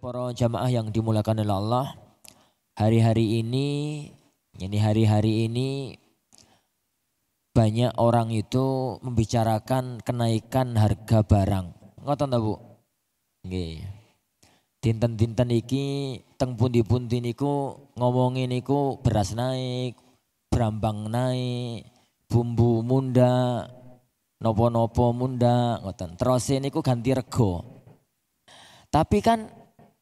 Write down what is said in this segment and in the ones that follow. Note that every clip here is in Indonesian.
para jamaah yang dimulakan oleh Allah. Hari-hari ini, ini hari-hari ini banyak orang itu membicarakan kenaikan harga barang. Ngotot ta, Bu? Nggih. Dinten-dinten iki teng pundi-pundi niku ngomongin niku beras naik, brambang naik, bumbu munda, nopo-nopo munda, ngoten. Terus niku ganti rego. Tapi kan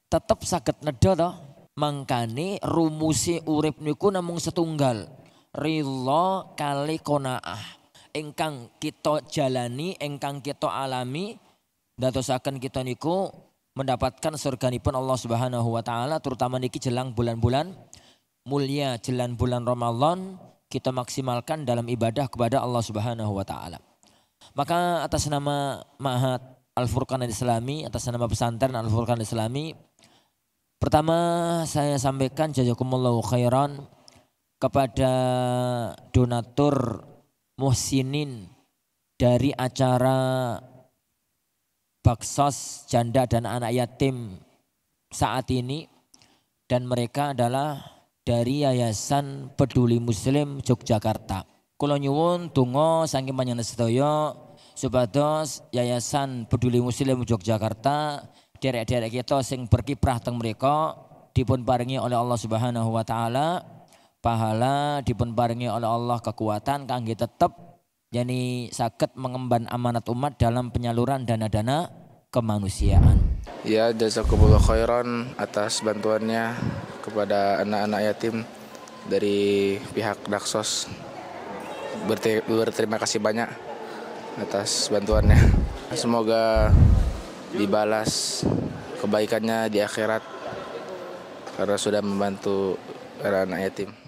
tetap sakit nedo toh. mengkani rumusi urip niku namung setunggal. Rilo kali konaah. Engkang kita jalani, engkang kita alami. Datosaken kita niku mendapatkan nipun Allah Subhanahu wa taala terutama niki jelang bulan-bulan mulia jelang bulan Ramadan kita maksimalkan dalam ibadah kepada Allah Subhanahu wa taala. Maka atas nama Mahat Al-Furqan Al-Islami atas nama pesantren Al-Furqan Al-Islami. Pertama saya sampaikan jazakumullahu khairan kepada donatur muhsinin dari acara baksos janda dan anak yatim saat ini dan mereka adalah dari Yayasan Peduli Muslim Yogyakarta. Kula nyuwun tungo saking panjenengan supados Yayasan Peduli Muslim Yogyakarta derek-derek kita sing berkiprah teng mereka dipun oleh Allah Subhanahu wa taala pahala dipun oleh Allah kekuatan kangge tetep yakni sakit mengemban amanat umat dalam penyaluran dana-dana kemanusiaan. Ya, jazakumullah khairan atas bantuannya kepada anak-anak yatim dari pihak Daksos. Berterima kasih banyak atas bantuannya. Semoga dibalas kebaikannya di akhirat karena sudah membantu anak yatim.